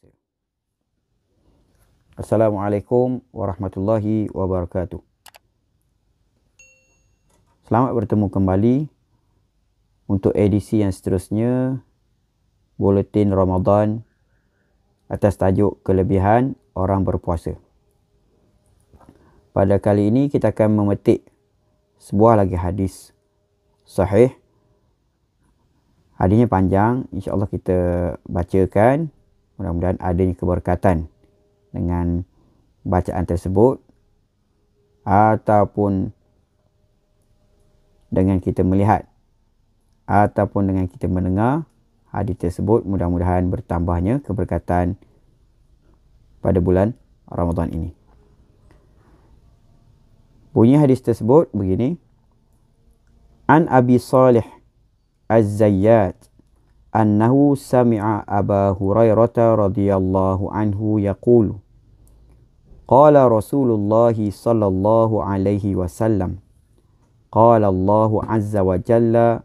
kuasa. Assalamualaikum warahmatullahi wabarakatuh. Selamat bertemu kembali untuk edisi yang seterusnya Buletin Ramadan atas tajuk kelebihan orang berpuasa. Pada kali ini kita akan memetik sebuah lagi hadis sahih. Hadisnya panjang, insya-Allah kita bacakan Mudah-mudahan adanya keberkatan dengan bacaan tersebut ataupun dengan kita melihat ataupun dengan kita mendengar hadis tersebut mudah-mudahan bertambahnya keberkatan pada bulan Ramadan ini. Bunyi hadis tersebut begini. An Abi Salih Az-Zayyat أنه سمع أبا هريرة رضي الله عنه يقول قال رسول الله صلى الله عليه وسلم قال الله عز وجل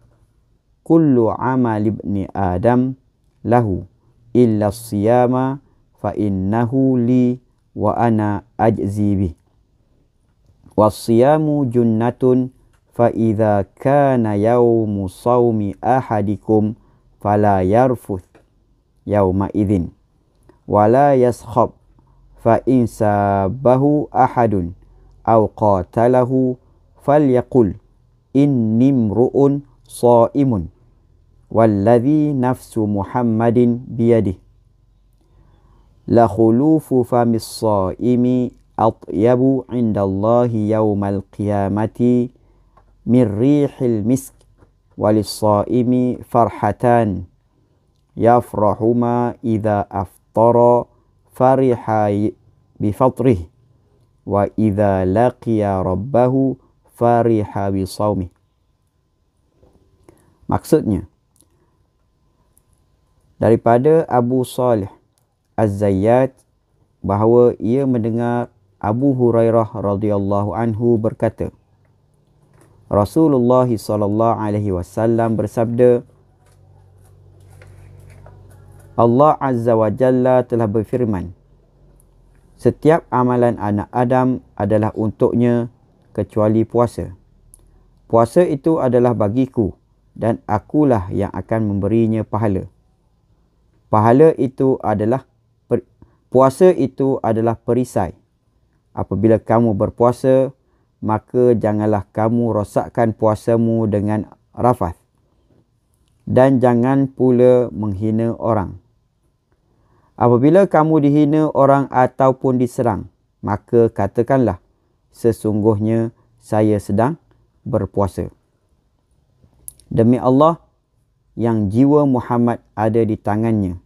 كل عمل ابن آدم له إلا الصيام فإنه لي وأنا أجزي به والصيام جنة فإذا كان يوم صوم أحدكم فلا يرفث يومئذ ولا يسخب فإن سابه أحد أو قاتله فليقل إني امرؤ صائم والذي نفس محمد بيده لخلوف فم الصائم أطيب عند الله يوم القيامة من ريح المسك walissaimi farhatan yafrahuma idza aftara fariha bi fatrihi wa idza laqiya rabbahu fariha bi saumi maksudnya daripada Abu Salih Az-Zayyad bahawa ia mendengar Abu Hurairah radhiyallahu anhu berkata Rasulullah sallallahu alaihi wasallam bersabda Allah azza wa jalla telah berfirman Setiap amalan anak Adam adalah untuknya kecuali puasa. Puasa itu adalah bagiku dan akulah yang akan memberinya pahala. Pahala itu adalah puasa itu adalah perisai. Apabila kamu berpuasa, maka janganlah kamu rosakkan puasamu dengan rafat. Dan jangan pula menghina orang. Apabila kamu dihina orang ataupun diserang, maka katakanlah sesungguhnya saya sedang berpuasa. Demi Allah yang jiwa Muhammad ada di tangannya.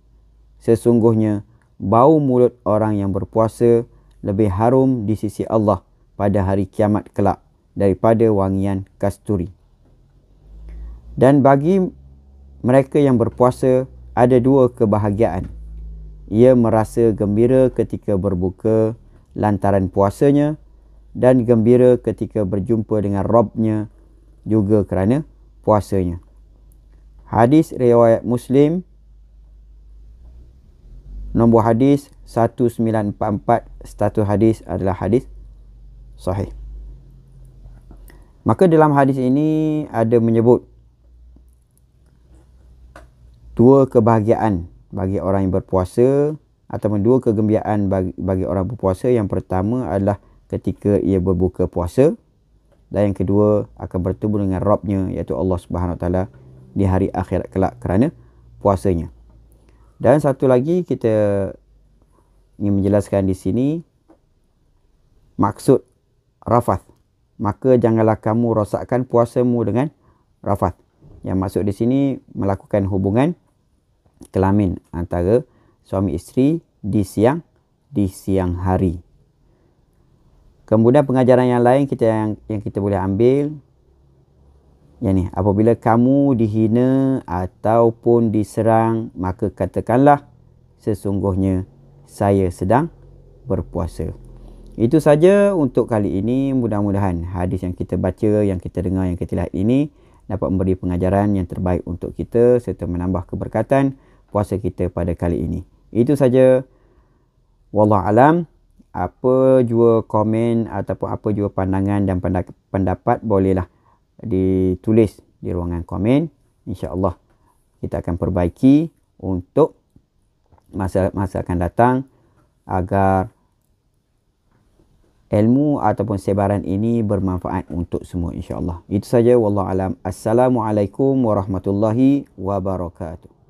Sesungguhnya bau mulut orang yang berpuasa lebih harum di sisi Allah pada hari kiamat kelak daripada wangian kasturi. Dan bagi mereka yang berpuasa ada dua kebahagiaan. Ia merasa gembira ketika berbuka lantaran puasanya dan gembira ketika berjumpa dengan Robnya juga kerana puasanya. Hadis riwayat Muslim nombor hadis 1944 status hadis adalah hadis sahih. Maka dalam hadis ini ada menyebut dua kebahagiaan bagi orang yang berpuasa ataupun dua kegembiraan bagi, bagi orang berpuasa. Yang pertama adalah ketika ia berbuka puasa dan yang kedua akan bertemu dengan Rabbnya iaitu Allah Subhanahu Taala di hari akhirat kelak kerana puasanya. Dan satu lagi kita ingin menjelaskan di sini maksud Rafath. Maka janganlah kamu rosakkan puasamu dengan Rafath. Yang masuk di sini melakukan hubungan kelamin antara suami isteri di siang di siang hari. Kemudian pengajaran yang lain kita yang yang kita boleh ambil yang ni apabila kamu dihina ataupun diserang maka katakanlah sesungguhnya saya sedang berpuasa. Itu saja untuk kali ini. Mudah-mudahan hadis yang kita baca, yang kita dengar, yang kita lihat ini dapat memberi pengajaran yang terbaik untuk kita serta menambah keberkatan puasa kita pada kali ini. Itu saja. Wallah alam. Apa jua komen ataupun apa jua pandangan dan pendapat bolehlah ditulis di ruangan komen. InsyaAllah kita akan perbaiki untuk masa-masa akan datang agar ilmu ataupun sebaran ini bermanfaat untuk semua insyaallah itu saja wallahu alam assalamualaikum warahmatullahi wabarakatuh